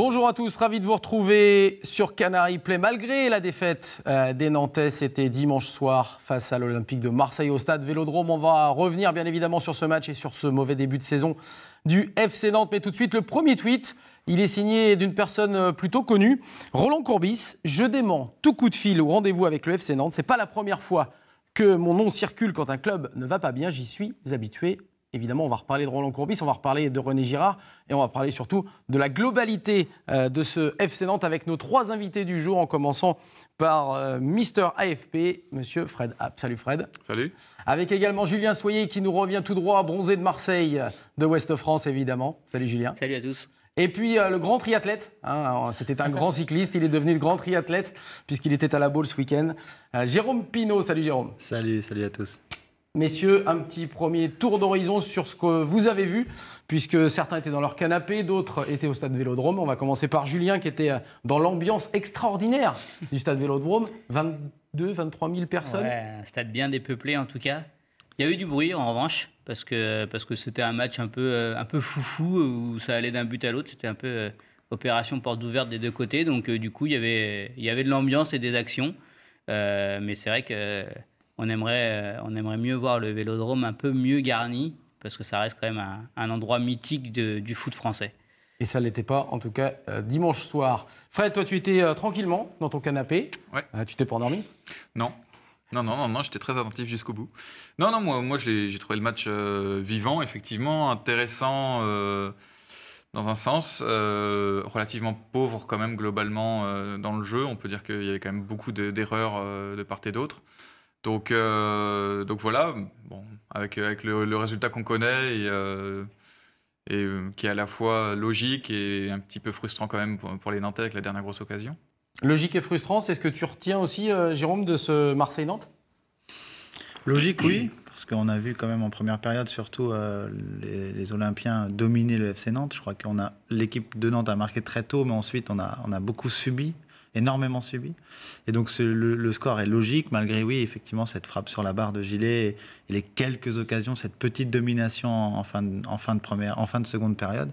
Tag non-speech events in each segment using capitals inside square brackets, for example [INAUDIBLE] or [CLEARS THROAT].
Bonjour à tous, ravi de vous retrouver sur Canary Play. Malgré la défaite euh, des Nantais, c'était dimanche soir face à l'Olympique de Marseille au stade Vélodrome. On va revenir bien évidemment sur ce match et sur ce mauvais début de saison du FC Nantes. Mais tout de suite, le premier tweet, il est signé d'une personne euh, plutôt connue, Roland Courbis. Je dément tout coup de fil au rendez-vous avec le FC Nantes. C'est pas la première fois que mon nom circule quand un club ne va pas bien. J'y suis habitué évidemment, on va reparler de Roland Courbis, on va reparler de René Girard et on va parler surtout de la globalité euh, de ce FC Nantes avec nos trois invités du jour, en commençant par euh, Mister AFP, Monsieur Fred Salut Fred. Salut. Avec également Julien Soyer qui nous revient tout droit, bronzé de Marseille, euh, de Ouest France évidemment. Salut Julien. Salut à tous. Et puis le grand triathlète, hein, c'était un grand cycliste, il est devenu le grand triathlète puisqu'il était à la boule ce week-end. Jérôme Pinault, salut Jérôme. Salut, salut à tous. Messieurs, un petit premier tour d'horizon sur ce que vous avez vu, puisque certains étaient dans leur canapé, d'autres étaient au stade Vélodrome. On va commencer par Julien qui était dans l'ambiance extraordinaire du stade Vélodrome. 22, 23 000 personnes. un stade bien dépeuplé en tout cas. Il y a eu du bruit en revanche, parce que parce que c'était un match un peu euh, un peu foufou où ça allait d'un but à l'autre. C'était un peu euh, opération porte ouverte des deux côtés. Donc euh, du coup, il y avait il y avait de l'ambiance et des actions. mais c'est vrai que on aimerait, euh, on aimerait mieux voir le vélodrome un peu mieux garni, parce que ça reste quand même un, endroit mythique du foot français. Et ça ne l'était pas, en tout cas, euh, dimanche soir. Fred, toi, tu étais euh, tranquillement dans ton canapé. Ouais. tu t'es pas endormi Non. Non, non, non, non, j'étais très attentif jusqu'au bout. Non, non, moi, moi j'ai trouvé le match vivant, effectivement, intéressant dans un sens, relativement pauvre quand même globalement dans le jeu. On peut dire qu'il y avait quand même beaucoup d'erreurs de part et d'autre. Donc, euh, donc voilà, bon, avec, avec le, résultat qu'on connaît et, euh, euh, qui est à la fois logique et un petit peu frustrant quand même pour, les Nantais avec la dernière grosse occasion. Logique et frustrant, c'est ce que tu retiens aussi, Jérôme, de ce Marseille-Nantes Logique, oui, parce qu'on a vu quand même en première période, surtout les, Olympiens dominer le FC Nantes. Je crois qu'on a l'équipe de Nantes a marqué très tôt, mais ensuite on a beaucoup subi énormément subi. Et donc le, score est logique, malgré, oui, effectivement, cette frappe sur la barre de Gilet et, les quelques occasions, cette petite domination en fin de, en fin première, en fin de seconde période.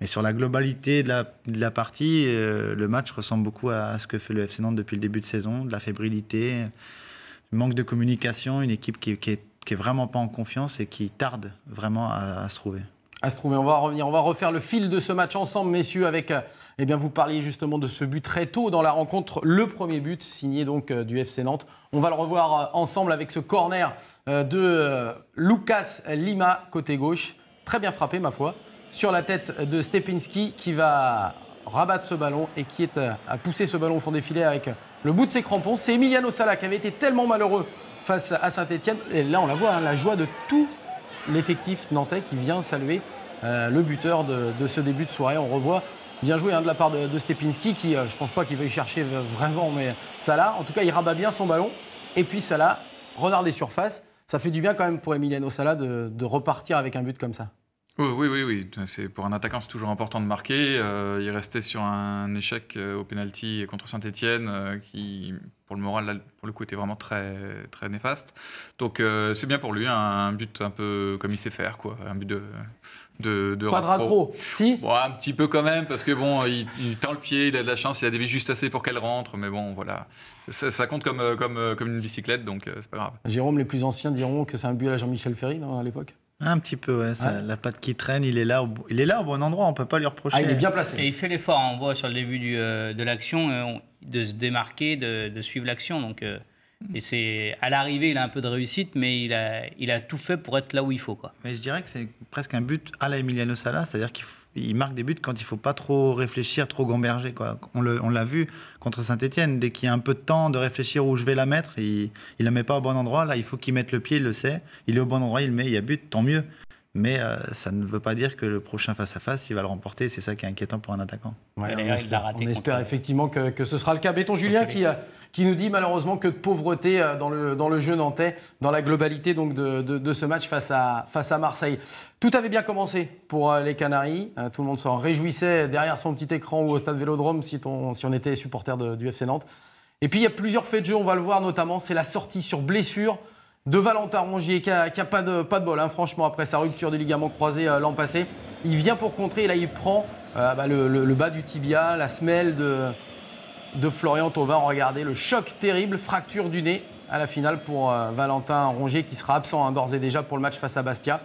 Mais sur la globalité de la, partie, euh, le match ressemble beaucoup à, ce que fait le FC Nantes depuis le début de saison, de la fébrilité, manque de communication, une équipe qui, qui, est, vraiment pas en confiance et qui tarde vraiment à se trouver se trouver. On va revenir, on va refaire le fil de ce match ensemble, messieurs, avec, euh, eh bien, vous parliez justement de ce but très tôt dans la rencontre, le premier but signé donc euh, du FC Nantes. On va le revoir euh, ensemble avec ce corner de Lucas Lima, côté gauche, très bien frappé, ma foi, sur la tête de Stepinski qui va rabattre ce ballon et qui est à pousser ce ballon au fond des filets avec le bout de ses crampons. C'est Emiliano Sala qui avait été tellement malheureux face à Saint-Etienne. Et là, on la voit, hein, la joie de tout l'effectif nantais qui vient saluer euh, le buteur de, ce début de soirée. On revoit bien joué hein, de la part de, Stepinski qui, euh, je pense pas qu'il veuille chercher vraiment, mais Salah, en tout cas, il rabat bien son ballon. Et puis Salah, renard des surfaces. Ça fait du bien quand même pour Emiliano Salah de repartir avec un but comme ça. Oui, oui, oui. Pour un attaquant, c'est toujours important de marquer. Euh, il restait sur un échec euh, au penalty contre Saint-Etienne euh, qui, pour le moral, pour le coup, était vraiment très, très néfaste. Donc, c'est bien pour lui, un, but un peu comme il sait faire, quoi. Un but de. De, de pas de si bon, Un petit peu quand même, parce que bon, il, tend le pied, il a de la chance, il a des juste assez pour qu'elle rentre, mais bon, voilà. Ça, compte comme, comme, comme une bicyclette, donc c'est pas grave. Jérôme, les plus anciens diront que c'est un but à Jean-Michel Ferry, à l'époque un petit peu, la patte qui traîne, il est là, au, il est là au bon endroit, on peut pas lui reprocher. Ah, il est bien placé. Et il fait l'effort, hein, on voit sur le début euh, de l'action euh, de se démarquer, de, suivre l'action. Donc, euh, et c'est à l'arrivée, il a un peu de réussite, mais il a, il a tout fait pour être là où il faut. Quoi. Mais je dirais que c'est presque un but à la Emiliano Sala, c'est-à-dire qu'il faut il marque des buts quand il faut pas trop réfléchir, trop gamberger. Quoi. On l'a vu contre Saint-Etienne, dès qu'il y a un peu de temps de réfléchir où je vais la mettre, il ne la met pas au bon endroit. Là, il faut qu'il mette le pied, il le sait. Il est au bon endroit, il le met, il y a but, tant mieux. Mais euh, ça ne veut pas dire que le prochain face-à-face, il va le remporter. C'est ça qui est inquiétant pour un attaquant. on, espère, effectivement que, ce sera le cas. Béton Julien euh, qui, nous dit malheureusement que de pauvreté euh, dans le, jeu nantais, dans la globalité donc de, ce match face à, Marseille. Tout avait bien commencé pour les Canaries. Tout le monde s'en réjouissait derrière son petit écran ou au stade Vélodrome si, on était supporter du FC Nantes. Et puis il y a plusieurs faits de jeu, on va le voir notamment, c'est la sortie sur blessure de Valentin Rongier qui n'a pas, de, pas de bol, hein. franchement, après sa rupture du ligament croisé euh, l'an passé. Il vient pour contrer et là il prend euh, bah, le, bas du tibia, la semelle de, Florian Thauvin. Regardez le choc terrible, fracture du nez à la finale pour euh, Valentin Rongier qui sera absent hein, d'ores et déjà pour le match face à Bastia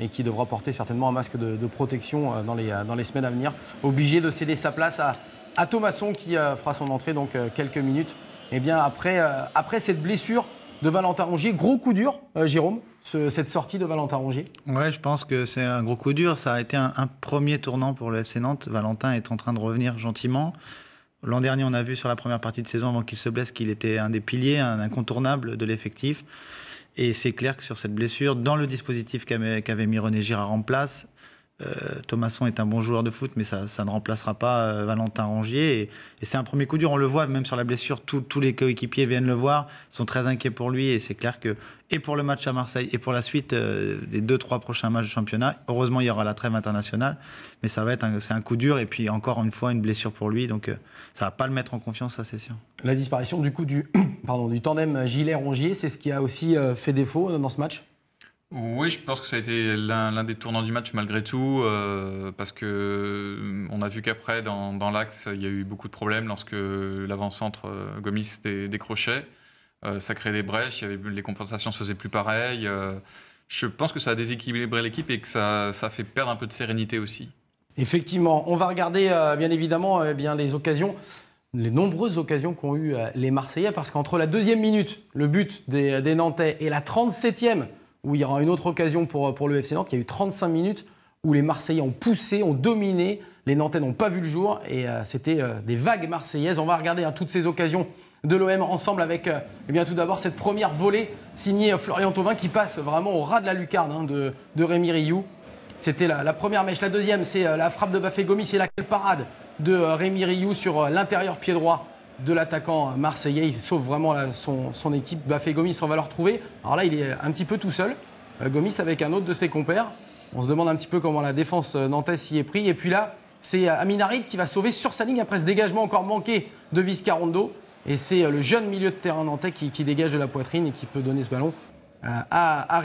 et qui devra porter certainement un masque de, protection dans, les, semaines à venir. Obligé de céder sa place à, à Thomasson qui fera son entrée donc quelques minutes. Et eh bien après cette blessure de Valentin Rongier. Gros coup dur, euh, Jérôme, cette sortie de Valentin Rongier. Ouais, je pense que c'est un gros coup dur. Ça a été un, premier tournant pour le FC Nantes. Valentin est en train de revenir gentiment. L'an dernier, on a vu sur la première partie de saison, avant qu'il se blesse, qu'il était un des piliers, un incontournable de l'effectif. Et c'est clair que sur cette blessure, dans le dispositif qu'avait mis René Girard en place, euh, Thomasson est un bon joueur de foot, mais ça, ne remplacera pas euh, Valentin Rongier. Et, c'est un premier coup dur, on le voit, même sur la blessure, tous les coéquipiers viennent le voir, sont très inquiets pour lui. Et c'est clair que, et pour le match à Marseille, et pour la suite les euh, des deux, trois prochains matchs de championnat, heureusement, il y aura la trêve internationale, mais ça va être un, un coup dur. Et puis, encore une fois, une blessure pour lui, donc ça ça va pas le mettre en confiance, ça c'est sûr. La disparition du coup du, [CLEARS THROAT] pardon, du tandem Gilet-Rongier, c'est ce qui a aussi fait défaut dans ce match oui, je pense que ça a été l'un des tournants du match malgré tout, euh, parce que euh, on a vu qu'après, dans, l'axe, il y a eu beaucoup de problèmes lorsque l'avant-centre euh, Gomis décrochait. ça créait des brèches, il y avait, les compensations se faisaient plus pareilles. je pense que ça a déséquilibré l'équipe et que ça, fait perdre un peu de sérénité aussi. Effectivement, on va regarder bien évidemment eh bien les occasions les nombreuses occasions qu'ont eues les Marseillais, parce qu'entre la deuxième minute, le but des, des Nantais, et la 37e, où il y aura une autre occasion pour, euh, pour le FC Nantes. Il y a eu 35 minutes où les Marseillais ont poussé, ont dominé. Les Nantais n'ont pas vu le jour et euh, c'était euh, des vagues marseillaises. On va regarder hein, toutes ces occasions de l'OM ensemble avec eh bien, tout d'abord cette première volée signée Florian Thauvin qui passe vraiment au ras de la lucarne hein, de, de, Rémi Rioux. C'était la, première mèche. La deuxième, c'est la frappe de Bafé Gomis C'est la parade de Rémi Rioux sur l'intérieur pied droit de l'attaquant marseillais. Il sauve vraiment son, équipe. Bafé Gomis, on va le retrouver. Alors là, il est un petit peu tout seul. Euh, Gomis avec un autre de ses compères. On se demande un petit peu comment la défense euh, nantaise y est pris Et puis là, c'est euh, Aminarid qui va sauver sur sa ligne après ce dégagement encore manqué de Viscarondo. Et c'est le jeune milieu de terrain nantais qui, dégage de la poitrine et qui peut donner ce ballon à, à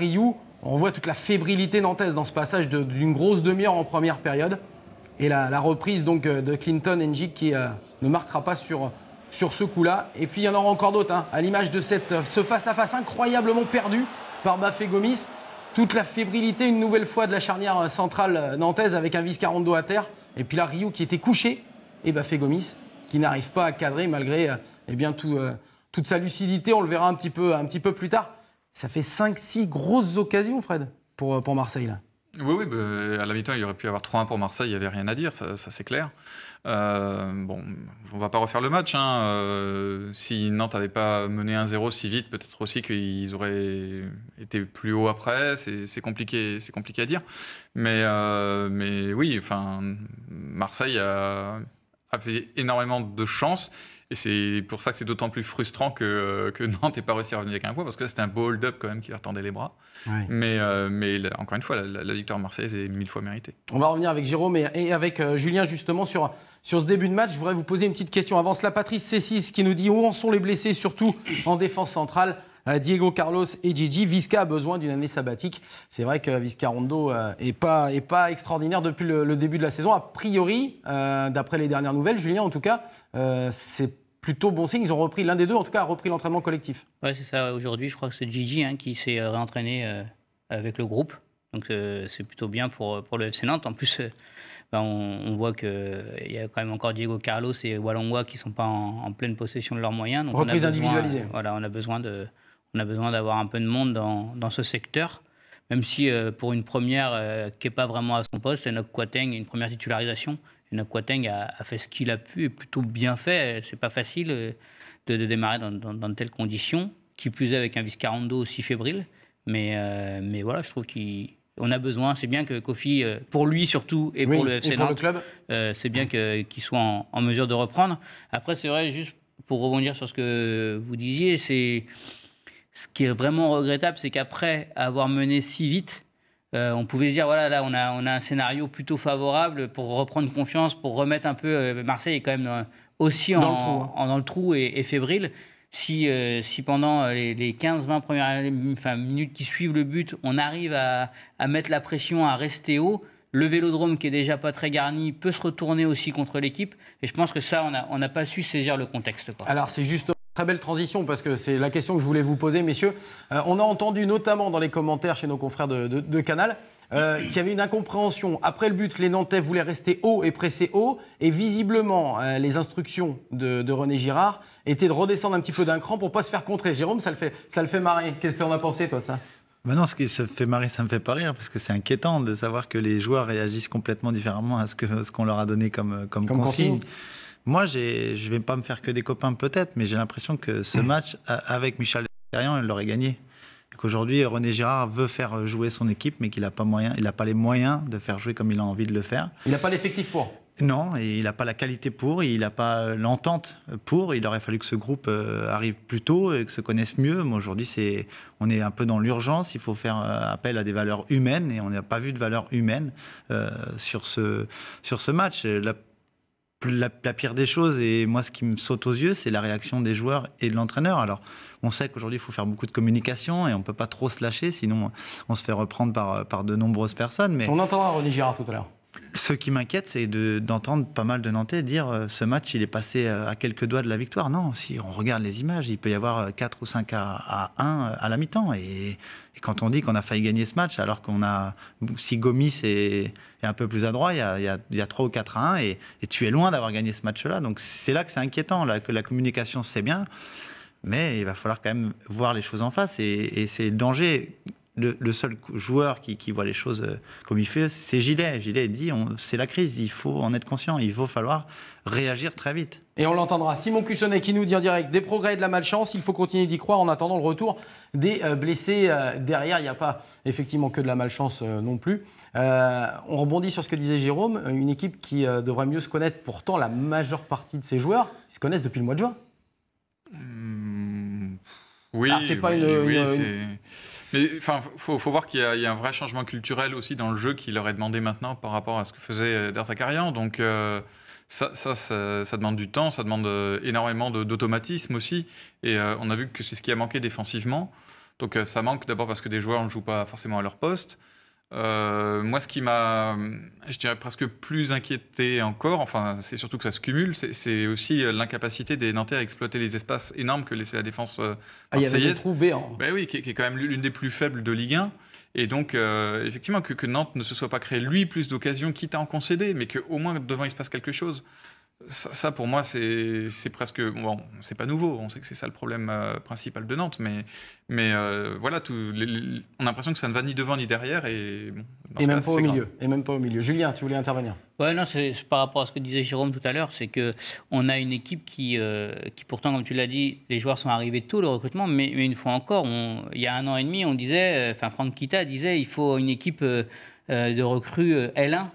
On voit toute la fébrilité nantaise dans ce passage d'une grosse demi-heure en première période. Et la, reprise donc de Clinton Njik qui ne marquera pas sur, sur ce coup-là. Et puis il y en aura encore d'autres, hein, à l'image de cette, euh, ce face-à-face incroyablement perdu par Bafé Gomis. Toute la fébrilité une nouvelle fois de la charnière euh, centrale euh, nantaise avec un vice 42 à terre. Et puis là, Rio qui était couché et Bafé Gomis qui n'arrive pas à cadrer malgré eh bien, toute sa lucidité. On le verra un petit peu, un petit peu plus tard. Ça fait 5-6 grosses occasions, Fred, pour, pour Marseille. Là. Oui, oui, bah, à la mi-temps, il aurait pu y avoir 3-1 pour Marseille, il n'y avait rien à dire, ça, c'est clair. Euh, bon, on va pas refaire le match. Hein. Euh, si Nantes n'avait pas mené 1-0 si vite, peut-être aussi qu'ils auraient été plus haut après. C'est compliqué, compliqué à dire. Mais, euh, mais oui, enfin, Marseille a, fait énormément de chance et c'est pour ça que c'est d'autant plus frustrant que, euh, que [LAUGHS] Nantes n'ait pas réussi à revenir avec un point, parce que c'était un beau hold-up quand même qui leur tendait les bras. Mais, euh, mais encore une fois, la, victoire marseillaise est mille fois méritée. On va revenir avec Jérôme et, et avec euh, Julien justement sur, sur ce début de match. Je voudrais vous poser une petite question. Avant cela, Patrice C6 qui nous dit où en sont les blessés, surtout en défense centrale Diego Carlos et Gigi. Visca a besoin d'une année sabbatique. C'est vrai que Visca Rondo n'est pas, est pas extraordinaire depuis le, début de la saison. A priori, d'après les dernières nouvelles, Julien en tout cas, c'est c'est plutôt bon signe. Ils ont repris l'un des deux, en tout cas, a repris l'entraînement collectif. Oui, c'est ça. Aujourd'hui, je crois que c'est Gigi hein, qui s'est euh, réentraîné euh, avec le groupe. Donc euh, c'est plutôt bien pour, pour le FC Nantes. En plus, ben, on, on, voit qu'il y a quand même encore Diego Carlos et Walongwa qui ne sont pas en, pleine possession de leurs moyens. Donc Reprise individualisée. Voilà, on a besoin de, on a besoin d'avoir un peu de monde dans, dans ce secteur. Même si pour une première qui n'est pas vraiment à son poste, Enoch Quateng, une première titularisation, Nakwateng a, a, fait ce qu'il a pu et plutôt bien fait. C'est pas facile euh, de, démarrer dans, de telles conditions, qui plus est avec un Viscarando aussi fébrile. Mais, euh, mais voilà, je trouve qu'on a besoin. C'est bien que Kofi, euh, pour lui surtout et pour le FC club. c'est bien qu'il soit en, en, mesure de reprendre. Après, c'est vrai, juste pour rebondir sur ce que vous disiez, c'est ce qui est vraiment regrettable, c'est qu'après avoir mené si vite, euh, on pouvait se dire, voilà, là, on a, un scénario plutôt favorable pour reprendre confiance, pour remettre un peu. Euh, Marseille est quand même euh, aussi dans en, hein. le trou, et, fébrile. Si, pendant les, 15-20 premières minutes qui suivent le but, on arrive à, mettre la pression, à rester haut, le vélodrome qui est déjà pas très garni peut se retourner aussi contre l'équipe. Et je pense que ça, on n'a pas su saisir le contexte. Alors, c'est juste. Très belle transition parce que c'est la question que je voulais vous poser, messieurs. Euh, on a entendu notamment dans les commentaires chez nos confrères de, Canal euh, qu'il y avait une incompréhension. Après le but, les Nantais voulaient rester haut et presser haut. Et visiblement, euh, les instructions de, René Girard étaient de redescendre un petit peu d'un cran pour pas se faire contrer. Jérôme, ça le fait, ça le fait marrer. Qu'est-ce que en as pensé, toi, de ça bah non, ce qui ça fait marrer, ça me fait pas rire, parce que c'est inquiétant de savoir que les joueurs réagissent complètement différemment à ce qu'on ce qu'on leur a donné comme, comme, consigne. Moi, je vais pas me faire que des copains peut-être, mais j'ai l'impression que ce mm. match, avec Michel Terrien, il l'aurait gagné. Qu'aujourd'hui, René Girard veut faire jouer son équipe, mais qu'il n'a pas, pas les moyens de faire jouer comme il a envie de le faire. Il n'a pas l'effectif pour non, et il n'a pas la qualité pour, il n'a pas l'entente pour. Il aurait fallu que ce groupe euh, arrive plus tôt et que se connaisse mieux. Mais aujourd'hui, c'est, on est un peu dans l'urgence. Il faut faire euh, appel à des valeurs humaines et on n'a pas vu de valeurs humaines euh, sur, ce, sur ce match. La la, pire des choses, et moi ce qui me saute aux yeux, c'est la réaction des joueurs et de l'entraîneur. Alors, on sait qu'aujourd'hui, il faut faire beaucoup de communication et on ne peut pas trop se lâcher, sinon on se fait reprendre par, par de nombreuses personnes. Mais... On entendra René Girard tout à l'heure. Ce qui m'inquiète, c'est d'entendre pas mal de Nantais dire euh, ce match, il est passé euh, à quelques doigts de la victoire. Non, si on regarde les images, il peut y avoir 4 euh, ou 5 à, 1 à la mi-temps. Et, quand on dit qu'on a failli gagner ce match, alors qu'on a. Si gommis et et un peu plus adroit, il il y a, 3 ou 4 à 1 et, tu es loin d'avoir gagné ce match-là. Donc c'est là que c'est inquiétant, là, que la communication c'est bien, mais il va falloir quand même voir les choses en face et, et c'est le danger le, seul joueur qui, voit les choses euh, comme il fait, c'est Gilet. Gilet dit c'est la crise, il faut en être conscient, il va falloir réagir très vite. Et on l'entendra. Simon Cussonnet qui nous dit en direct des progrès et de la malchance, il faut continuer d'y croire en attendant le retour des euh, blessés. Euh, derrière, il n'y a pas effectivement que de la malchance non plus. on rebondit sur ce que disait Jérôme, une équipe qui devrait mieux se connaître, pourtant la majeure partie de ses joueurs, ils se connaissent depuis le mois de juin. Mmh. oui, c'est pas une, une mais faut, voir qu'il y, a un vrai changement culturel aussi dans le jeu qui leur est demandé maintenant par rapport à ce que faisait euh, Derzakarian. Donc euh, ça, ça, demande du temps, ça demande euh, énormément d'automatisme aussi. Et on a vu que c'est ce qui a manqué défensivement. Donc ça manque d'abord parce que des joueurs ne jouent pas forcément à leur poste. Euh, moi, ce qui m'a, je dirais presque plus inquiété encore, enfin, c'est surtout que ça se cumule, c'est aussi euh, l'incapacité des Nantais à exploiter les espaces énormes que laissait la défense marseillaise. Euh, ah, il y hein. ben oui, qui est, quand même l'une des plus faibles de Ligue 1. Et donc, effectivement, que, que, Nantes ne se soit pas créé, lui, plus d'occasions, quitte à en concéder, mais qu'au moins devant, il se passe quelque chose. Ça, pour moi, c'est presque. Bon, c'est pas nouveau, on sait que c'est ça le problème euh, principal de Nantes, mais, mais euh, voilà, tout, on a l'impression que ça ne va ni devant ni derrière. Et, bon, même pas au milieu. Et même pas au milieu. Julien, tu voulais intervenir Ouais, non, c'est par rapport à ce que disait Jérôme tout à l'heure, c'est qu'on a une équipe qui, euh, qui pourtant, comme tu l'as dit, les joueurs sont arrivés tôt le recrutement, mais, une fois encore, il y a un an et demi, on disait, enfin, Franck Kita disait, il faut une équipe de recrues L1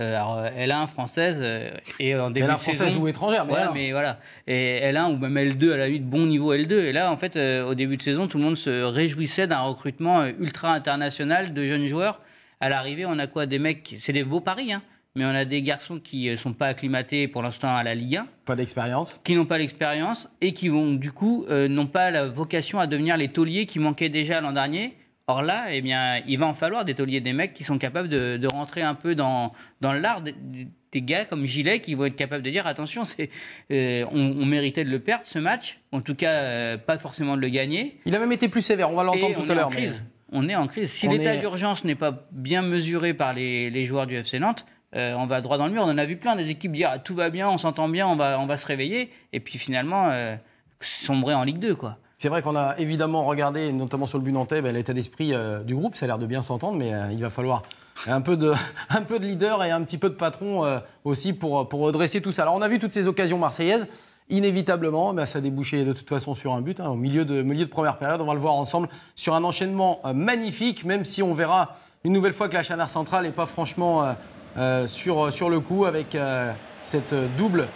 euh, alors euh, L1 française euh, et en début française ou étrangère, mais, mais voilà. Et L1 ou même L2 à la de bon niveau L2. Et là, en fait, au début de saison, tout le monde se réjouissait d'un recrutement ultra international de jeunes joueurs. À l'arrivée, on a quoi Des mecs, c'est des beaux paris, hein, mais on a des garçons qui ne sont pas acclimatés pour l'instant à la Ligue 1. Pas d'expérience. Qui n'ont pas l'expérience et qui vont du coup n'ont pas la vocation à devenir les tauliers qui manquaient déjà l'an dernier. Or là, eh bien, il va en falloir des tauliers, des mecs qui sont capables de, rentrer un peu dans, dans l'art des, gars comme Gilet qui vont être capables de dire attention, c'est, euh, on, méritait de le perdre ce match, en tout cas euh, pas forcément de le gagner. Il a même été plus sévère, on va l'entendre tout à l'heure. Mais... On est en crise. Si l'état d'urgence n'est pas bien mesuré par les, joueurs du FC Nantes, euh, on va droit dans le mur. On en a vu plein des équipes dire ah, tout va bien, on s'entend bien, on va, on va se réveiller, et puis finalement sombrer en Ligue 2, quoi. C'est vrai qu'on a évidemment regardé, notamment sur le but nantais, ben, l'état d'esprit euh, du groupe. Ça a l'air de bien s'entendre, mais euh, il va falloir [LAUGHS] un peu, de, leader et un petit peu de patron euh, aussi pour, redresser tout ça. Alors, on a vu toutes ces occasions marseillaises. Inévitablement, ben, ça ça débouché de toute façon sur un but hein, au milieu de, milieu de première période. On va le voir ensemble sur un enchaînement magnifique, même si on verra une nouvelle fois que la Chanard centrale n'est pas franchement sur le coup avec cette double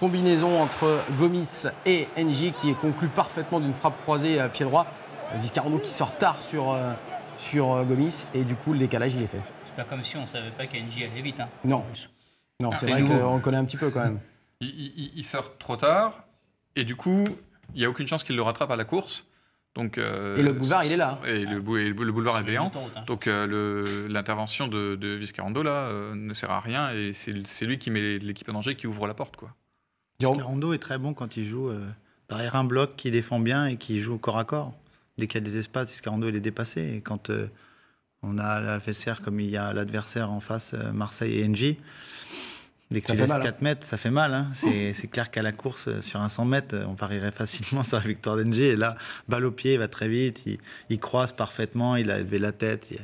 Combinaison entre Gomis et NJ qui est conclue parfaitement d'une frappe croisée à euh, pied droit. Euh, Viscarando qui sort tard sur, euh, sur Gomis et du coup le décalage il est fait. C'est pas comme si on savait pas qu'Engie allait vite. Hein. Non. Non, ah, c'est vrai qu'on connaît un petit peu quand même. [LAUGHS] Il, sort trop tard et du coup, il n'y a aucune chance qu'il le rattrape à la course. Donc, et le boulevard, il est là. Et le, boulevard est, béant. Hein. Donc l'intervention de, Viscarando là ne sert à rien et c'est lui qui met l'équipe en danger, qui ouvre la porte quoi. Rondo est très bon quand il joue euh, derrière un bloc qui défend bien et qui joue corps à corps. Dès qu'il y a des espaces, Scarando il est dépassé. Et quand euh, on a la FSR comme il y a l'adversaire en face, euh, Marseille et NJ, Dès que 4 mètres, ça fait mal. Hein. [LAUGHS] C'est clair qu'à la course, euh, sur un 100 mètres, euh, on parierait facilement [LAUGHS] sur la victoire d'Engie. Et là, balle au pied, il va très vite, il, croise parfaitement, il a élevé la tête.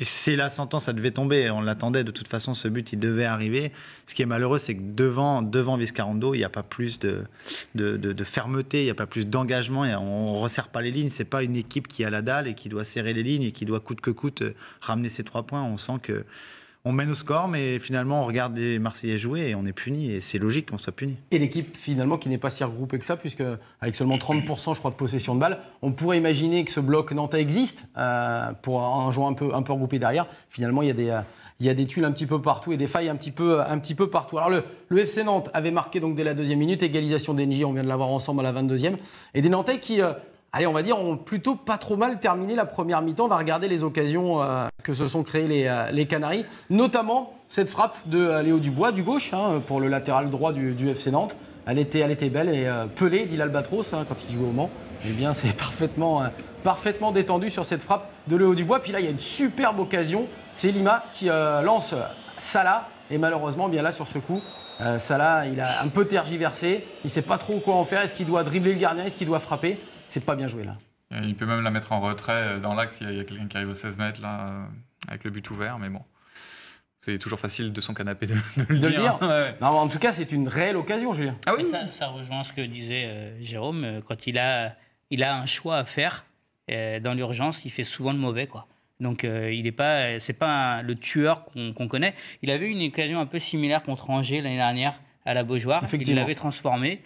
C'est la sentence, ça devait tomber. On l'attendait. De toute façon, ce but, il devait arriver. Ce qui est malheureux, c'est que devant, devant il n'y a pas plus de, de, fermeté, il n'y a pas plus d'engagement. On ne resserre pas les lignes. C'est pas une équipe qui a la dalle et qui doit serrer les lignes et qui doit coûte que coûte euh, ramener ses trois points. On sent que on mène au score, mais finalement, on regarde les Marseillais jouer et on est puni. Et c'est logique qu'on soit puni. Et l'équipe, finalement, qui n'est pas si regroupée que ça, puisque avec seulement 30%, je crois, de possession de balles, on pourrait imaginer que ce bloc Nantais existe euh, pour un joueur un peu, un peu regroupé derrière. Finalement, il y a des. Euh, il y a des tuiles un petit peu partout et des failles un petit peu, un petit peu partout. Alors le, le FC Nantes avait marqué donc dès la deuxième minute, égalisation d'Engie, on vient de l'avoir ensemble à la 22e, et des Nantais qui euh, allez, on va dire, on plutôt pas trop mal terminé la première mi-temps. On va regarder les occasions euh, que se sont créées euh, les, Canaries, notamment cette frappe de euh, Léo Dubois du gauche hein, pour le latéral droit du, du, FC Nantes. Elle était, elle était belle et pelée, dit l'Albatros, hein, quand il joue au Mans, eh bien, [LAUGHS] c'est parfaitement, parfaitement détendu sur cette frappe de Léo Dubois. Puis là, il y a une superbe occasion. C'est Lima qui lance Salah. Et malheureusement, bien là, sur ce coup, Salah, il a un peu tergiversé. Il ne sait pas trop quoi en faire. Est-ce qu'il doit dribbler le gardien Est-ce qu'il doit frapper c'est pas bien joué là. il peut même la mettre en retrait euh, dans l'axe. Il y a, quelqu'un qui arrive aux 16 mètres là, euh, avec le but ouvert, mais bon. C'est toujours facile de son canapé de, le dire. Hein. Ouais. en tout cas, c'est une réelle occasion, Julien. Ah oui. Ça, rejoint ce que disait euh, Jérôme. quand il a, il a un choix à faire dans l'urgence, il fait souvent le mauvais, quoi. Donc, il n'est pas, c'est pas le tueur qu'on connaît. Il avait une occasion un peu similaire contre Angers l'année dernière à la Beaujoire. Il l'avait transformé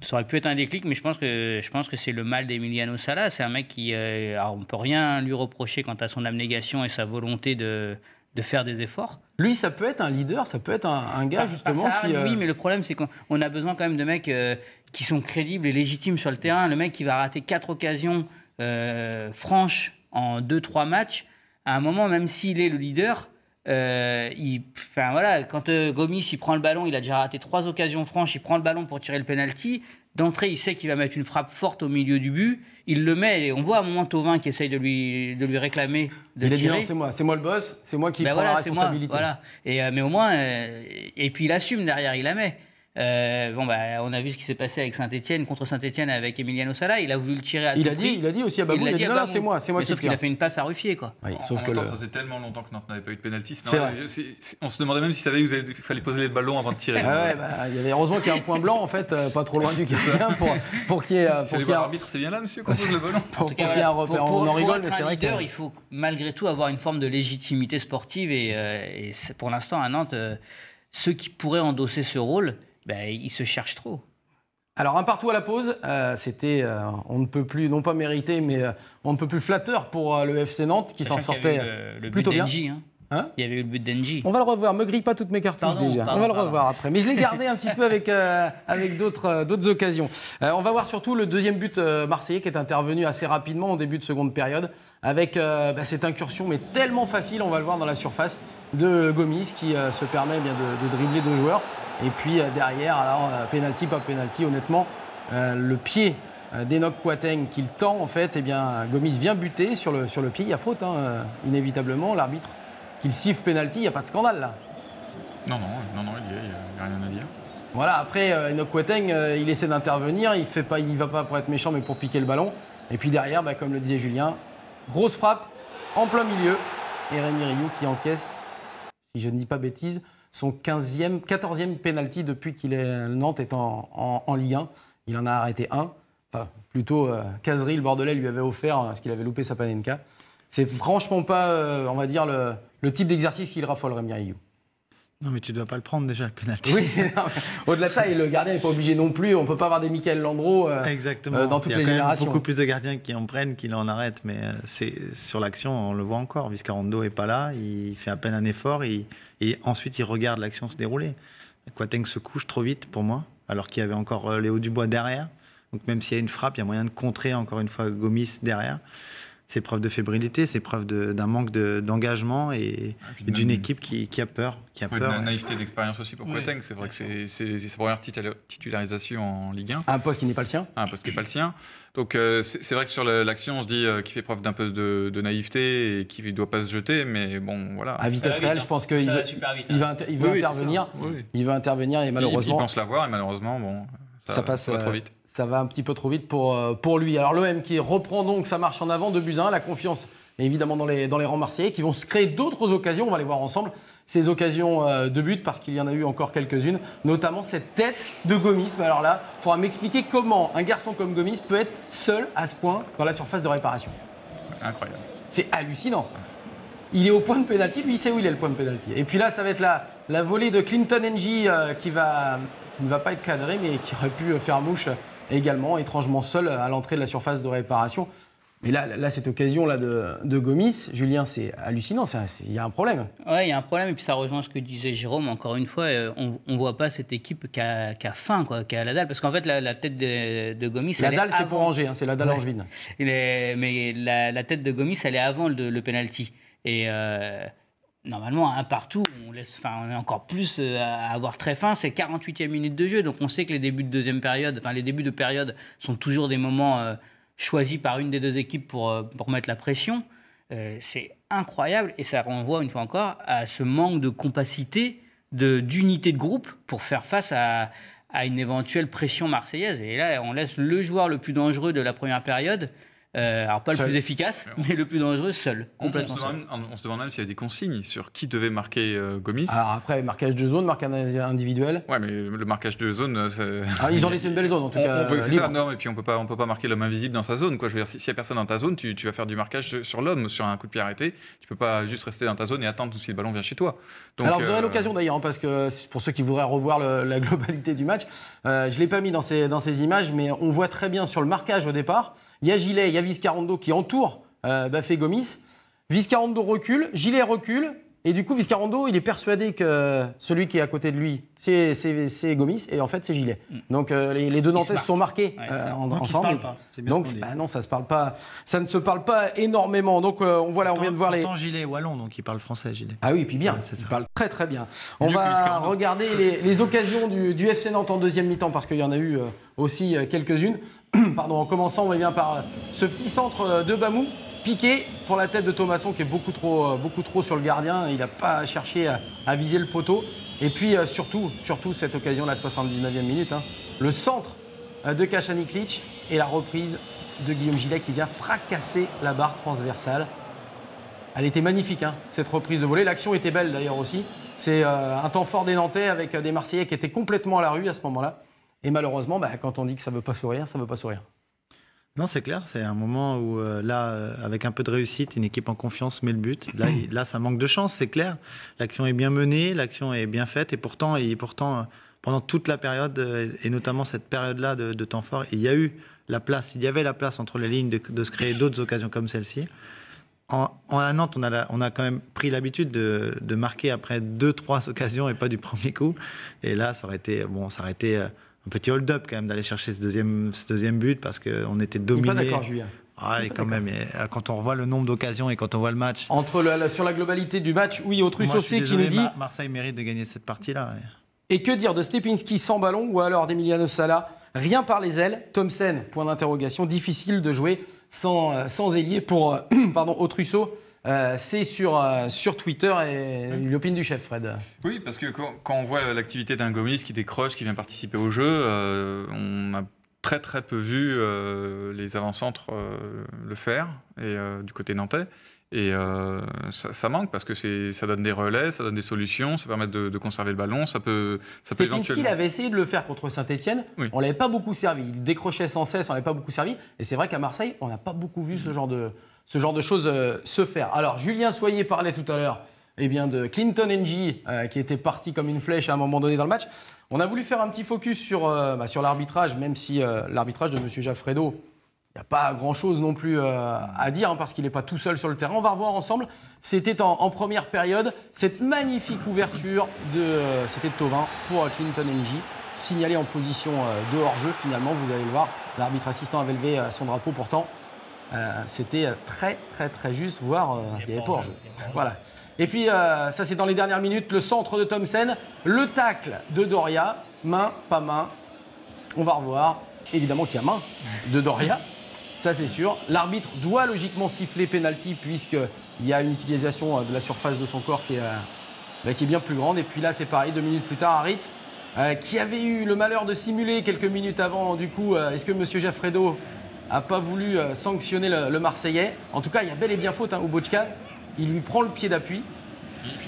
ça aurait pu être un déclic, mais je pense que, je pense que c'est le mal d'Emiliano Sala. C'est un mec qui. Euh, on ne peut rien lui reprocher quant à son abnégation et sa volonté de, de faire des efforts. Lui, ça peut être un leader, ça peut être un, gars, justement. Euh, oui, mais le problème, c'est qu'on a besoin quand même de mecs euh, qui sont crédibles et légitimes sur le terrain. Le mec qui va rater quatre occasions franches en deux, trois matchs, à un moment, même s'il est le leader euh, il, enfin, voilà, quand euh, Gomis il prend le ballon, il a déjà raté trois occasions franches, il prend le ballon pour tirer le penalty. D'entrée, il sait qu'il va mettre une frappe forte au milieu du but. Il le met et on voit à un moment qui essaye de lui, de lui réclamer de il tirer. c'est moi, c'est moi le boss, c'est moi qui ben prends la responsabilité. Et, euh, mais au moins, et puis il assume derrière, il la met. Euh, bon, bah, on a vu ce qui s'est passé avec Saint-Etienne, contre Saint-Etienne avec Emiliano Sala. Il a voulu le tirer à il a dit, Il a dit aussi à Bagou, non, non c'est moi, c'est moi qui Sauf qu'il a fait une passe à Ruffier, quoi. ça faisait tellement longtemps que Nantes n'avait pas eu de pénalty. On se demandait même si ça avait, il fallait poser le ballon avant de tirer. Ah bah, y heureusement qu'il y a un point blanc, en fait, euh, pas trop loin du gardien pour, pour qu'il y ait. Euh, pour c'est arbitre, c'est bien là, monsieur, qu'on pose le ballon. On en rigole, mais c'est vrai que. Il faut malgré tout avoir une forme de légitimité sportive et pour l'instant, à Nantes, ceux qui pourraient endosser ce rôle, ben, se cherchent trop. Alors un partout à la pause, euh, c'était euh, on ne peut plus, non pas mériter, mais euh, on ne peut plus flatteur pour le FC Nantes qui s'en sortait plutôt bien. Hein. Hein il y avait eu le but d'Enji. On va le revoir. Me grille pas toutes mes cartouches déjà. on va le revoir après. Mais je l'ai gardé un petit peu avec, [LAUGHS] euh, avec d'autres, euh, occasions. Euh, on va voir surtout le deuxième but marseillais qui est intervenu assez rapidement au début de seconde période avec bah, cette incursion, mais tellement facile, on va le voir dans la surface, de Gomis qui se permet eh bien, de, dribbler deux joueurs. Et puis derrière, alors penalty, pas penalty, honnêtement, le pied d'Enoch Quateng qu'il tend en fait, et eh bien Gomis vient buter sur le, sur le pied. Il y a faute, hein, inévitablement. L'arbitre qu'il siffle penalty, il n'y a pas de scandale là. Non, non, il y a, rien à dire. Voilà, après, euh, Enoch euh, il essaie d'intervenir, il fait pas, il va pas pour être méchant, mais pour piquer le ballon. Et puis derrière, bah, comme le disait Julien, grosse frappe en plein milieu. Et Rémi Rioux qui encaisse, si je ne dis pas bêtise, son 15e, 14e penalty depuis qu'il est Nantes est en, Ligue 1. Il en a arrêté un. Enfin, plutôt, euh, le Bordelais, lui avait offert, parce euh, qu'il avait loupé sa Panenka. C'est franchement pas, on va dire, le, le type d'exercice qu'il raffole, Rémi Non, mais tu ne dois pas le prendre déjà, le pénalty. Oui, [LAUGHS] au-delà de ça, et le gardien n'est pas obligé non plus. On ne peut pas avoir des Michael Landreau euh, Exactement. les euh, dans Il y a quand Même beaucoup plus de gardiens qui en prennent qu'il en arrêtent, mais euh, c'est sur l'action, on le voit encore. viscarando n'est pas là, il fait à peine un effort, et ensuite il regarde l'action se dérouler. Quateng se couche trop vite pour moi, alors qu'il y avait encore euh, Léo Dubois derrière. Donc même s'il y a une frappe, il y a moyen de contrer encore une fois Gomis derrière c'est preuve de fébrilité, c'est preuve d'un manque d'engagement et, d'une équipe qui, a peur. Qui a peur, de naïveté d'expérience aussi pour Koteng, C'est vrai que c'est sa première titularisation en Ligue 1. Un poste qui n'est pas le sien. Un poste qui n'est pas le sien. Donc euh, c'est vrai que sur l'action, on se dit euh, qu'il fait preuve d'un peu de, naïveté et qu'il ne doit pas se jeter, mais bon, voilà. À vitesse réelle, je pense hein. qu'il veut, va, hein. intervenir. Il veut intervenir et malheureusement. Il, pense l'avoir et malheureusement, bon, ça, passe pas trop euh, vite ça va un petit peu trop vite pour, euh, pour lui. Alors l'OM qui reprend donc sa marche en avant de Buzin, la confiance évidemment dans les, dans les rangs marseillais qui vont se créer d'autres occasions, on va les voir ensemble, ces occasions euh, de but parce qu'il y en a eu encore quelques-unes, notamment cette tête de Gomis. Mais alors là, il faudra m'expliquer comment un garçon comme Gomis peut être seul à ce point dans la surface de réparation. Incroyable. C'est hallucinant. Il est au point de pénalty, lui il sait où il est le point de pénalty. Et puis là, ça va être la, volée de Clinton NG euh, qui, va, qui ne va pas être cadrée mais qui aurait pu faire mouche également étrangement seul à l'entrée de la surface de réparation. Mais là, là cette occasion là de, de Gomis, Julien, c'est hallucinant. Il y a un problème. Oui, il y a un problème. Et puis ça rejoint ce que disait Jérôme. Encore une fois, euh, on ne voit pas cette équipe qui a, qui a, faim, quoi, qui a la dalle. Parce qu'en fait, la, tête de, de Gomis. La dalle, c'est pour Angers. Hein, c'est la dalle ouais. angevine. mais la, tête de Gomis, elle est avant le, le penalty. Et. Euh, normalement, un partout, on, laisse, est encore plus euh, à avoir très faim. C'est 48e minute de jeu, donc on sait que les débuts de deuxième période, enfin les débuts de période sont toujours des moments euh, choisis par une des deux équipes pour, euh, mettre la pression. c'est incroyable et ça renvoie une fois encore à ce manque de compacité, d'unité de, groupe pour faire face à une éventuelle pression marseillaise. Et là, on laisse le joueur le plus dangereux de la première période euh, alors pas le plus efficace, mais le plus dangereux seul. Complètement on, se demande, même s'il y a des consignes sur qui devait marquer euh, Gomis. après, marquage de zone, marquage individuel. Ouais, mais le marquage de zone. Euh, ah, ils ont laissé une belle zone en tout [LAUGHS] cas. c'est peut, ça, et puis on peut pas, on peut pas marquer l'homme invisible dans sa zone. Quoi. Je veux dire, s'il si y a personne dans ta zone, tu, vas faire du marquage sur l'homme, sur un coup de pied arrêté. Tu peux pas juste rester dans ta zone et attendre si le ballon vient chez toi. alors vous aurez l'occasion d'ailleurs, hein, parce que pour ceux qui voudraient revoir la globalité du match, je l'ai pas mis dans ces, dans ces images, mais on voit très bien sur le marquage au départ il y a Gilet, il y a Viscarando qui entoure euh, Bafé Gomis. Viscarando recule, Gilet recule, et du coup, Viscarando, il est persuadé que celui qui est à côté de lui, c'est Gomis, et en fait, c'est Gilet. Mm. Donc, euh, les, deux Nantes sont marqués euh, Donc, ensemble. se parlent pas. Donc, bah non, ça se parle pas. Ça ne se parle pas énormément. Donc, euh, on voilà, on vient de voir les. Gilet wallon, donc il parle français, Gilet. Ah oui, et puis bien. il parle très très bien. On va regarder les, occasions du, du, FC Nantes en deuxième mi-temps parce qu'il y en a eu aussi quelques-unes. [CLEARS THROAT] Pardon, en commençant, on bien par euh, ce petit centre euh, de Bamou, piqué pour la tête de Thomasson qui est beaucoup trop, euh, beaucoup trop sur le gardien. Il n'a pas cherché à, viser le poteau. Et puis surtout, surtout cette occasion, la 79e minute, hein, le centre de Klitsch et la reprise de Guillaume Gillet qui vient fracasser la barre transversale. Elle était magnifique, hein, cette reprise de volée. L'action était belle d'ailleurs aussi. C'est un temps fort des Nantais avec des Marseillais qui étaient complètement à la rue à ce moment-là. Et malheureusement, bah, quand on dit que ça ne veut pas sourire, ça ne veut pas sourire. Non, c'est clair, c'est un moment où euh, là, euh, avec un peu de réussite, une équipe en confiance met le but. Là, ça manque de chance, c'est clair. L'action est bien menée, l'action est bien faite, et pourtant, et pourtant, euh, pendant toute la période, et notamment cette période-là de, temps fort, il y a eu la place, il y avait la place entre les lignes de se créer d'autres occasions comme celle-ci en, en, un on a, on a quand même pris l'habitude de, marquer après deux, trois occasions et pas du premier coup. Et là, ça aurait été, bon, euh, un petit hold-up quand même d'aller chercher ce deuxième, ce deuxième but parce qu'on était dominé. Pas d'accord, Julien. Ah, et quand même, euh, quand on revoit le nombre d'occasions et quand on voit le match. Entre sur la globalité du match, oui, Autrus aussi qui nous dit. Marseille mérite de gagner cette partie-là. Et que dire de Stepinski sans ballon ou alors d'Emiliano Salah Rien par les ailes. Thompson, point d'interrogation. Difficile de jouer sans, euh, sans ailier pour euh, [CLEARS THROAT] pardon, Autrusso. Euh, c'est sur, sur Twitter et l'opinion du chef, Fred. Oui, parce que quand, on voit l'activité d'un gommiste qui décroche, qui vient participer au jeu, on a très très peu vu les avant-centres le faire, et du côté nantais. Et euh, ça, manque parce que ça donne des relais, ça donne des solutions, ça permet de, conserver le ballon, ça peut, ça peut éventuellement... avait essayé de le faire contre Saint-Etienne, on on l'avait pas beaucoup servi, il décrochait sans cesse, on l'avait pas beaucoup servi, et c'est vrai qu'à Marseille, on n'a pas beaucoup vu ce genre de, ce genre de choses euh, se faire. Alors Julien Soyer parlait tout à l'heure eh bien, de Clinton NG, euh, qui était parti comme une flèche à un moment donné dans le match. On a voulu faire un petit focus sur, bah, sur l'arbitrage, même si l'arbitrage de M. Jaffredo n'y a pas grand-chose non plus euh, à dire hein, parce qu'il n'est pas tout seul sur le terrain. On va revoir ensemble. C'était en, première période cette magnifique ouverture de euh, c'était Tovin pour Clinton Energy. signalé en position euh, de hors-jeu finalement. Vous allez le voir, l'arbitre assistant avait levé son drapeau pourtant. c'était très très très juste, voire il n'y avait pas hors-jeu. Voilà. Et puis ça c'est dans les dernières minutes, le centre de Thomson, le tacle de Doria, main, pas main. On va revoir, évidemment qu'il y a main de Doria, ça c'est sûr. L'arbitre doit logiquement siffler penalty puisqu'il y a une utilisation euh, de la surface de son corps euh, bah, qui est, bien plus grande. Et puis là c'est pareil, deux minutes plus tard, Harit, euh, qui avait eu le malheur de simuler quelques minutes avant, du coup, est-ce que M. Jaffredo a pas voulu sanctionner le, Marseillais En tout cas, il y a bel et bien faute, hein, au il lui prend le pied d'appui.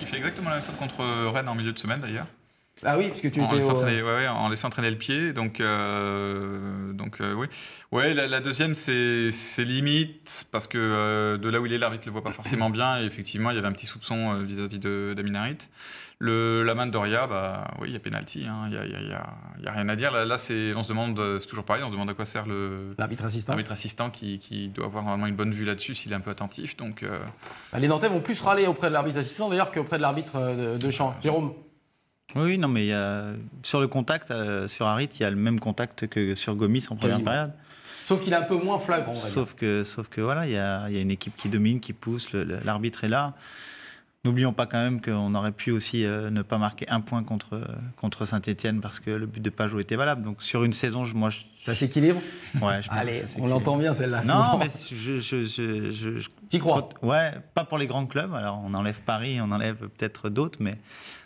Il fait exactement la même faute contre Rennes en milieu de semaine d'ailleurs. Ah oui, parce que tu en étais laissant, en laissant traîner le pied. Donc, euh, donc euh, oui. Ouais, la, deuxième, c'est limite, parce que euh, de là où il est, l'arbitre ne le voit pas forcément bien. Et effectivement, il y avait un petit soupçon vis-à-vis de d'Aminarit. Le, la main de Doria, bah, oui, il y a pénalty, hein, il n'y a, y a, rien à dire. Là, on se demande, c'est toujours pareil, on se demande à quoi sert l'arbitre assistant, assistant qui, doit avoir vraiment une bonne vue là-dessus s'il est un peu attentif. Donc, bah, les Nantais vont plus râler auprès de l'arbitre assistant d'ailleurs qu'auprès de l'arbitre de champ. Ah, Jérôme oui, non, mais a... sur le contact, euh, sur Harit, il y a le même contact que sur Gomis en première période. Sauf qu'il est un peu moins flagrant. Sauf que, sauf que voilà, il y, a, une équipe qui domine, qui pousse, l'arbitre est là. N'oublions pas quand même qu'on aurait pu aussi euh, ne pas marquer un point contre, contre Saint-Etienne parce que le but de Pajot était valable. Donc sur une saison, je, moi Ça s'équilibre Ouais, je pense Allez, que on l'entend bien celle-là. Non, mais je. je, je, crois Ouais, pas pour les grands clubs. Alors on enlève Paris, on enlève peut-être d'autres, mais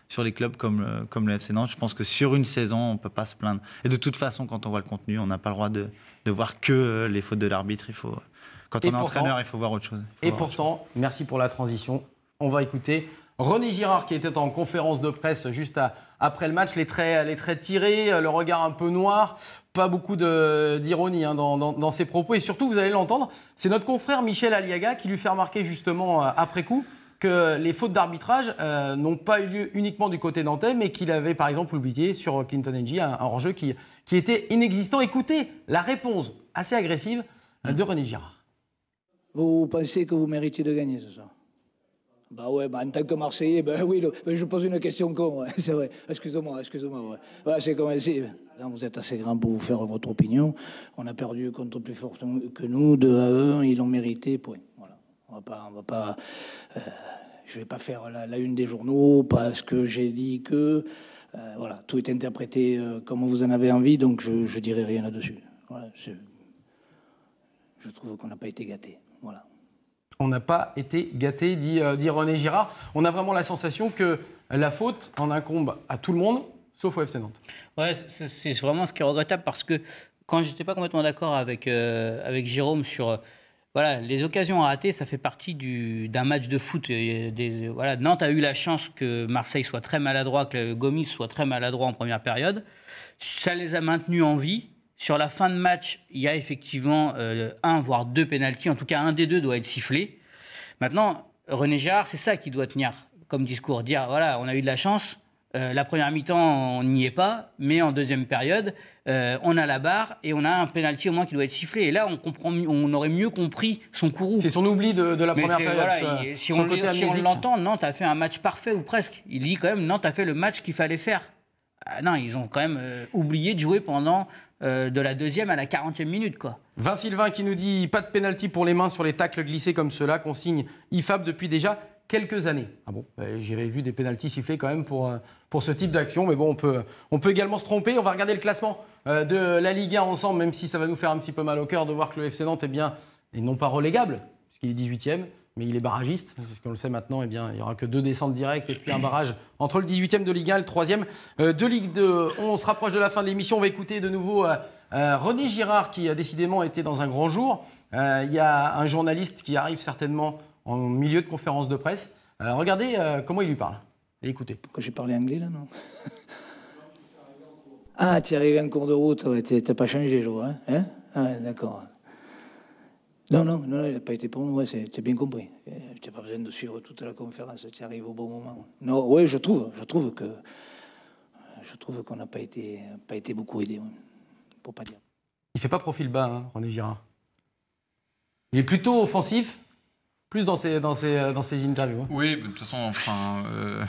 sur les clubs comme, euh, comme le FC Nantes. Je pense que sur une saison, on ne peut pas se plaindre. Et de toute façon, quand on voit le contenu, on n'a pas le droit de, voir que euh, les fautes de l'arbitre. Il faut, quand on est entraîneur, il faut voir autre chose. Et pourtant, merci pour la transition. On va écouter René Girard qui était en conférence de presse juste après le match, les traits, tirés, euh, le regard un peu noir, pas beaucoup d'ironie hein, dans, dans, ses propos. Et surtout, vous allez l'entendre, c'est notre confrère Michel Aliaga qui lui fait remarquer justement après coup que les fautes d'arbitrage euh, n'ont pas eu lieu uniquement du côté nantais, mais qu'il avait par exemple oublié sur Clinton NG un, un qui, qui était inexistant. Écoutez la réponse assez agressive euh, de René Girard. Vous pensez que vous méritez de gagner ce soir bah ouais, bah en tant que Marseillais, ben oui, bah je pose une question con, [LAUGHS] c'est vrai. Excusez-moi, excusez-moi. c'est comme vous êtes assez grand pour vous faire votre opinion. On a perdu contre plus fort que nous, 2 à 1, ils l'ont mérité, point. Voilà. On va pas, on va pas, euh, je vais pas faire la, une des journaux parce que j'ai dit que, euh, voilà, tout est interprété euh, comme vous en avez envie, donc je, ne dirai rien là-dessus. Voilà, je trouve qu'on n'a pas été gâté. Voilà. On n'a pas été gâté, dit, dit René Girard. On a vraiment la sensation que la faute en incombe à tout le monde, sauf au FC Nantes. Ouais, c'est vraiment ce qui est regrettable parce que quand je n'étais pas complètement d'accord avec, avec Jérôme sur voilà, les occasions ratées, ça fait partie d'un match de foot. Euh, euh, voilà, Nantes a eu la chance que Marseille soit très maladroit, que Gomis soit très maladroit en première période. Ça les a maintenus en vie. Sur la fin de match, il y a effectivement euh, un, voire deux pénalties. En tout cas, un des deux doit être sifflé. Maintenant, René Girard, c'est ça qui doit tenir comme discours. Dire, voilà, on a eu de la chance, euh, la première mi-temps, on n'y est pas, mais en deuxième période, euh, on a la barre et on a un pénalty au moins qui doit être sifflé. Et là, on, comprend, on aurait mieux compris son courroux. C'est son oubli de, la première période. si, on, côté si on l'entend, Nantes a fait un match parfait ou presque. Il dit quand même Nantes a fait le match qu'il fallait faire. Ah, non, ils ont quand même euh, oublié de jouer pendant de la deuxième à la quarantième minute. Quoi. Vin Sylvain qui nous dit pas de pénalty pour les mains sur les tacles glissés comme cela, consigne IFAB depuis déjà quelques années. Ah bon bah, J'avais vu des pénalties sifflés quand même pour, euh, pour ce type d'action, mais bon, on peut, on peut également se tromper. On va regarder le classement euh, de la Ligue 1 ensemble, même si ça va nous faire un petit peu mal au cœur de voir que le FC Nantes eh est bien, et non pas relégable, puisqu'il est 18e, mais il est barragiste, puisqu'on le sait maintenant, eh bien, il n'y aura que deux descentes directes et puis un barrage entre le 18e de Ligue 1 et le 3e euh, de Ligue 2. On se rapproche de la fin de l'émission, on va écouter de nouveau René Girard, qui a décidément été dans un grand jour. Il y a un journaliste qui arrive certainement en milieu de conférence de presse. Euh, regardez euh, comment il lui parle. Et écoutez. Pourquoi j'ai parlé anglais là, non [LAUGHS] Ah, es arrivé en cours de route, tu n'as pas changé, je vois. Hein, hein ah, d'accord. Non, non, non, il n'a pas été pour nous, ouais, tu as bien compris. Euh, tu n'as pas besoin de suivre toute la conférence, tu arrives au bon moment. Non, oui, je trouve, je trouve que je trouve qu'on n'a pas été, pas été beaucoup aidé, pour pas dire. Il fait pas profil bas, hein, René Girard. Il est plutôt offensif, plus dans ses, dans dans ses interviews. Hein. Oui, de toute façon, enfin. Euh,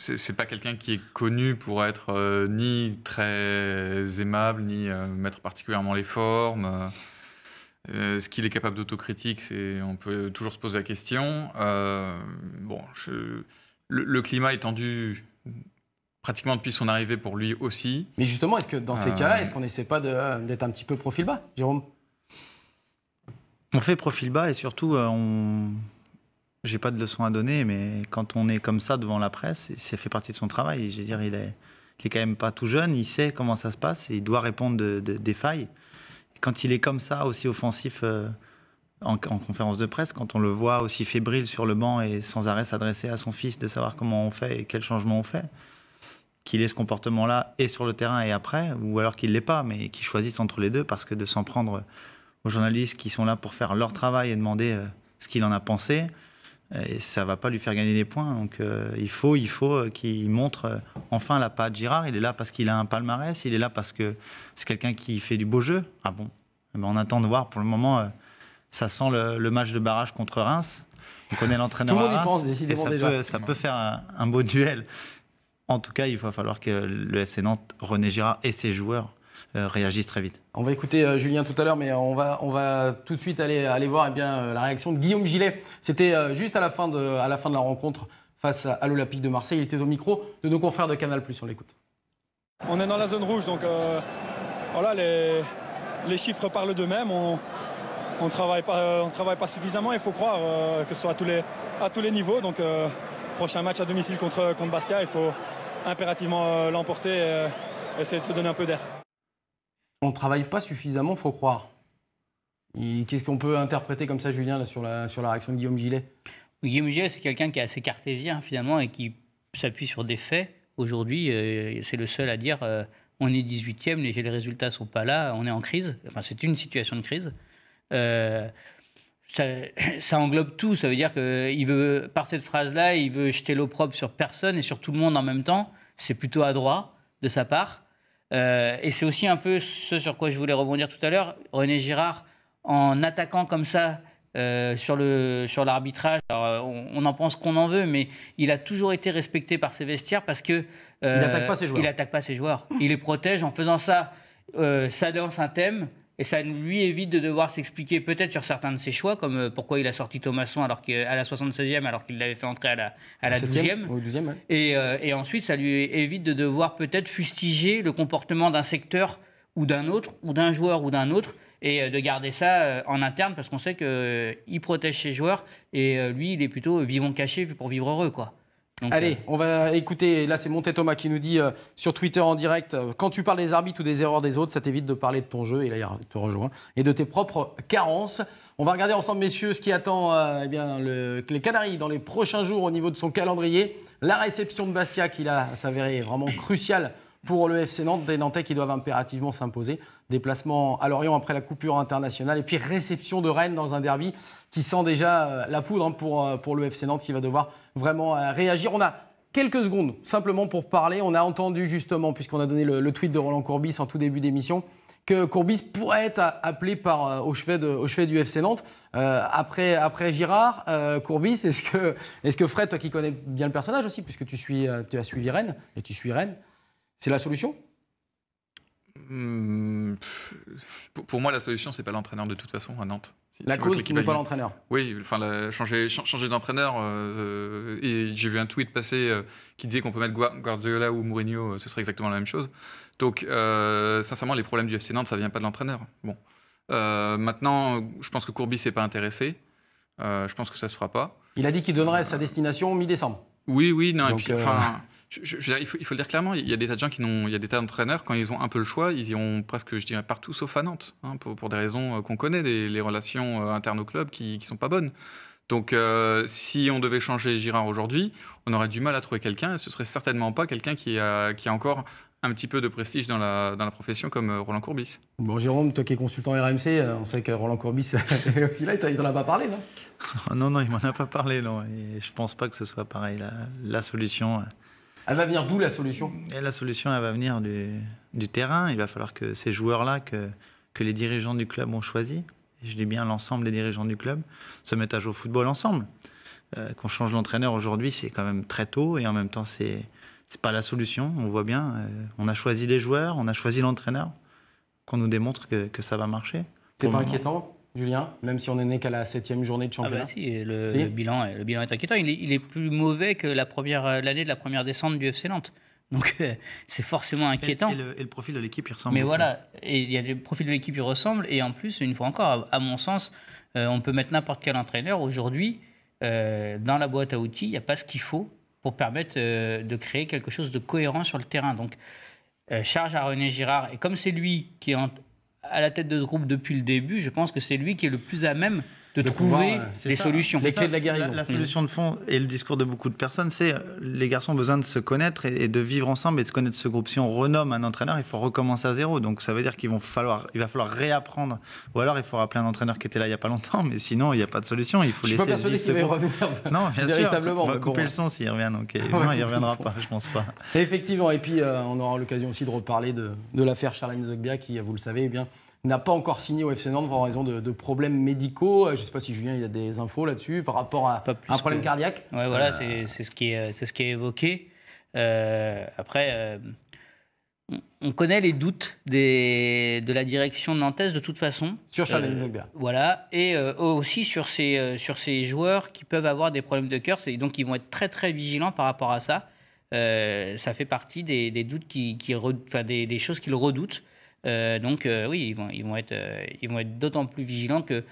c'est pas quelqu'un qui est connu pour être euh, ni très aimable, ni euh, mettre particulièrement les formes. ce qu'il est capable d'autocritique, c'est on peut toujours se poser la question. bon, le, climat est tendu pratiquement depuis son arrivée pour lui aussi. Mais justement, est-ce que dans ces cas-là, est-ce qu'on n'essaie pas d'être un petit peu profil bas, Jérôme on fait profil bas et surtout, euh, on... j'ai pas de leçon à donner, mais quand on est comme ça devant la presse, ça fait partie de son travail. Je dire, il est, il est quand même pas tout jeune, il sait comment ça se passe et il doit répondre de, des failles. quand il est comme ça, aussi offensif euh, en, conférence de presse, quand on le voit aussi fébrile sur le banc et sans arrêt s'adresser à son fils de savoir comment on fait et quel changement on fait, qu'il ait ce comportement-là et sur le terrain et après, ou alors qu'il l'ait pas, mais qu'il choisisse entre les deux parce que de s'en prendre aux journalistes qui sont là pour faire leur travail et demander euh, ce qu'il en a pensé. Et ça va pas lui faire gagner des points. Donc euh, il faut, il faut euh, qu'il montre enfin la patte Girard. Il est là parce qu'il a un palmarès. Il est là parce que c'est quelqu'un qui fait du beau jeu. Ah bon eh ben, On attend de voir. Pour le moment, ça sent le, match de barrage contre Reims. On connaît l'entraîneur à Reims, et ça, Peut, faire un, un, beau duel. En tout cas, il va falloir que le FC Nantes, René Girard et ses joueurs euh, réagissent très vite. On va écouter euh, Julien tout à l'heure, mais euh, on va, on va tout de suite aller, aller voir eh bien, la réaction de Guillaume Gillet. C'était juste à la, fin de, à la fin de la rencontre face à l'Olympique de Marseille. Il était au micro de nos confrères de Canal+, Plus on l'écoute. On est dans la zone rouge, donc voilà, les, les, chiffres parlent d'eux-mêmes. On ne travaille, pas, travaille pas suffisamment, il faut croire que ce soit à tous les, à tous les niveaux. Donc prochain match à domicile contre, contre Bastia, il faut impérativement l'emporter et essayer de se donner un peu d'air. On ne travaille pas suffisamment, faut croire. Qu'est-ce qu'on peut interpréter comme ça, Julien, là, sur, la, sur la réaction de Guillaume Gillet Guillaume Gillet, c'est quelqu'un qui est assez cartésien, finalement, et qui s'appuie sur des faits. Aujourd'hui, euh, c'est le seul à dire euh, on est 18e, les, les résultats ne sont pas là, on est en crise. Enfin, c'est une situation de crise. Euh, ça, englobe tout. Ça veut dire qu'il veut, par cette phrase-là, il veut jeter l'opprobre sur personne et sur tout le monde en même temps. C'est plutôt adroit de sa part. Euh, et c'est aussi un peu ce sur quoi je voulais rebondir tout à l'heure. René Girard, en attaquant comme ça euh, sur, le, sur l'arbitrage, euh, on, en pense qu'on en veut, mais il a toujours été respecté par ses vestiaires parce que... n'attaque pas ses joueurs. Il pas joueurs. Il les protège en faisant ça. ça danse un thème, et ça lui évite de devoir s'expliquer peut-être sur certains de ses choix, comme euh, pourquoi il a sorti Thomasson alors à la 76e alors qu'il l'avait fait entrer à la, à 12e. Euh, et, ensuite, ça lui évite de devoir peut-être fustiger le comportement d'un secteur ou d'un autre, ou d'un joueur ou d'un autre, et euh, de garder ça en interne parce qu'on sait qu'il protège ses joueurs et lui, il est plutôt vivant caché pour vivre heureux. quoi. Allez, euh, on va écouter. Là, c'est Monté Thomas qui nous dit euh, sur Twitter en direct euh, quand tu parles des arbitres ou des erreurs des autres, ça t'évite de parler de ton jeu, et là, il te rejoint, et de tes propres carences. On va regarder ensemble, messieurs, ce qui attend eh bien, les Canaries dans les prochains jours au niveau de son calendrier. La réception de Bastia, qui a s'avéré vraiment cruciale pour le FC Nantes, des Nantais qui doivent impérativement s'imposer. Déplacement à Lorient après la coupure internationale et puis réception de Rennes dans un derby qui sent déjà euh, la poudre hein, pour, euh, pour le FC Nantes qui va devoir vraiment euh, réagir. On a quelques secondes simplement pour parler. On a entendu justement, puisqu'on a donné le, tweet de Roland Courbis en tout début d'émission, que Courbis pourrait être appelé par, au, chevet de, au chevet du FC Nantes. après, après Girard, Courbis, est-ce que, est -ce que Fred, toi qui connais bien le personnage aussi, puisque tu, suis, tu as suivi Rennes, et tu suis Rennes, c'est la solution hmm, pour moi, la solution, c'est pas l'entraîneur de toute façon à Nantes. La cause qui n'est pas l'entraîneur. Oui, enfin, changer, changer d'entraîneur. Euh, euh, et j'ai vu un tweet passer euh, qui disait qu'on peut mettre Guardiola ou Mourinho, ce serait exactement la même chose. Donc, sincèrement, les problèmes du FC Nantes, ça vient pas de l'entraîneur. Bon, maintenant, je pense que Courbis n'est pas intéressé. je pense que ça se fera pas. Il a dit qu'il donnerait sa destination mi-décembre. Oui, oui, non. et puis, enfin il, faut, le dire clairement, il y a des tas de gens qui il y a des tas d'entraîneurs quand ils ont un peu le choix, ils y ont presque, je dirais, partout sauf à Nantes, hein, pour, des raisons euh, qu'on connaît, des, les relations euh, internes au club qui, ne sont pas bonnes. Donc, euh, si on devait changer Girard aujourd'hui, on aurait du mal à trouver quelqu'un. Et ce serait certainement pas quelqu'un qui a, encore un petit peu de prestige dans la, dans la profession comme Roland Courbis. Bon, Jérôme, toi qui es consultant RMC, on sait que Roland Courbis [LAUGHS] est aussi là, il t'en a pas parlé, non [LAUGHS] Non, non, il m'en a pas parlé, non. Et je pense pas que ce soit pareil, la solution. Elle va venir d'où la solution La solution, elle va venir du, terrain. Il va falloir que ces joueurs-là, que, que les dirigeants du club ont choisi, je dis bien l'ensemble des dirigeants du club, se mettent à jouer au football ensemble. Euh, qu'on change l'entraîneur aujourd'hui, c'est quand même très tôt et en même temps, c'est n'est pas la solution. On voit bien, euh, on a choisi les joueurs, on a choisi l'entraîneur, qu'on nous démontre que, que ça va marcher. C'est pas inquiétant Julien, même si on est né qu'à la septième journée de ah bah championnat. Ah si, le, bilan est, inquiétant. Il est, plus mauvais que la euh, l'année de la première descente du FC Nantes. Donc euh, c'est forcément inquiétant. Et, le, profil de l'équipe, il ressemble. Mais voilà, il y a le profil de l'équipe, qui ressemble. Et en plus, une fois encore, à, mon sens, euh, on peut mettre n'importe quel entraîneur. Aujourd'hui, dans la boîte à outils, il n'y a pas ce qu'il faut pour permettre de créer quelque chose de cohérent sur le terrain. Donc charge à René Girard. Et comme c'est lui qui est en, à la tête de ce groupe depuis le début, je pense que c'est lui qui est le plus à même de, trouver euh, des solutions. Les clés de la guérison. La, mm. solution de fond et le discours de beaucoup de personnes, c'est euh, les garçons ont besoin de se connaître et, de vivre ensemble et de se connaître ce groupe. Si on renomme un entraîneur, il faut recommencer à zéro. Donc ça veut dire qu'il va falloir, va falloir réapprendre. Ou alors il faut rappeler un entraîneur qui était là il n'y a pas longtemps, mais sinon il n'y a pas de solution. Il faut je laisser. suis pas qu'il va revenir. [LAUGHS] Non, bien véritablement. Sûr, on va couper le son s'il revient. non, il ne reviendra pas, je pense pas. Effectivement. Et puis euh, on aura l'occasion aussi de reparler de, de l'affaire Charline Zogbia qui, vous le savez, eh bien n'a pas encore signé au FC Nantes en raison de, de problèmes médicaux. Euh, je ne sais pas si Julien il a des infos là-dessus par rapport à un problème cardiaque. Oui, voilà, euh. c'est ce, qui est, c'est ce qui est évoqué. Euh, après, on, connaît les doutes des, de la direction Nantes de toute façon. Sur Charles Voilà, et aussi sur ces, sur ces joueurs qui peuvent avoir des problèmes de cœur. Donc, ils vont être très, très vigilants par rapport à ça. ça fait partie des, des doutes qui, qui enfin des, des, choses qu'ils redoutent. Euh, donc euh, oui, ils vont, ils vont être, euh, être d'autant plus vigilants que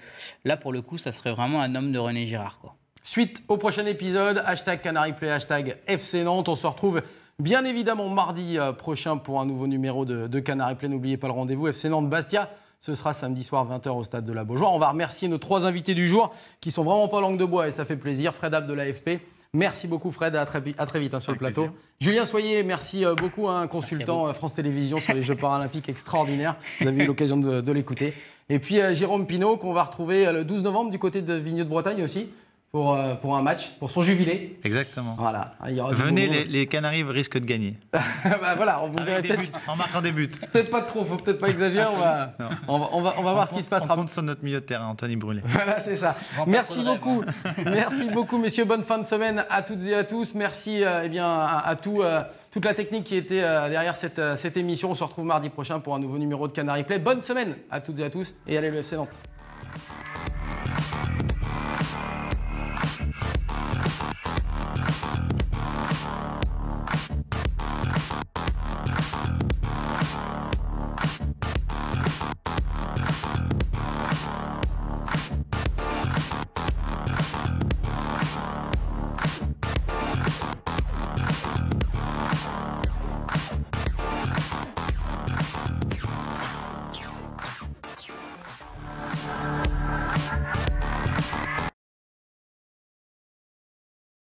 là, pour le coup, ça serait vraiment un homme de René Girard. Suite au prochain épisode, hashtag CanariPlay, hashtag FC Nantes. On se retrouve bien évidemment mardi prochain pour un nouveau numéro de, de Play N'oubliez pas le rendez-vous FC Nantes-Bastia. Ce sera samedi soir 20h au stade de la Beaujoire. On va remercier nos trois invités du jour qui sont vraiment pas langue de bois et ça fait plaisir. Fred Ab de l'AFP. Merci beaucoup Fred, à très, vite hein, sur le plateau. Julien Soyer, merci euh, beaucoup, un hein, consultant euh, France Télévisions sur les Jeux paralympiques extraordinaires, Vous avez eu [LAUGHS] l'occasion de, l'écouter. Et puis euh, Jérôme Pinault qu'on va retrouver le 12 novembre du côté de Vigneux de Bretagne aussi. Euh, pour, un match, pour son jubilé. Exactement. Voilà. Venez, les, Canaries risquent de gagner. [LAUGHS] Bah, voilà, on vous verra peut En marquant des buts. peut-être pas trop, faut peut-être pas exagérer. Ah, on, va, on, voir ce qui se passera. On compte sur notre milieu de terrain, Anthony Brûlé. [LAUGHS] Voilà, c'est ça. Merci beaucoup. [LAUGHS] Merci beaucoup, messieurs. Bonne fin de semaine à toutes et à tous. Merci euh, eh bien, à, tout, euh, toute la technique qui était derrière cette, émission. On se retrouve mardi prochain pour un nouveau numéro de Canary Play. Bonne semaine à toutes et à tous et allez le FC Nantes.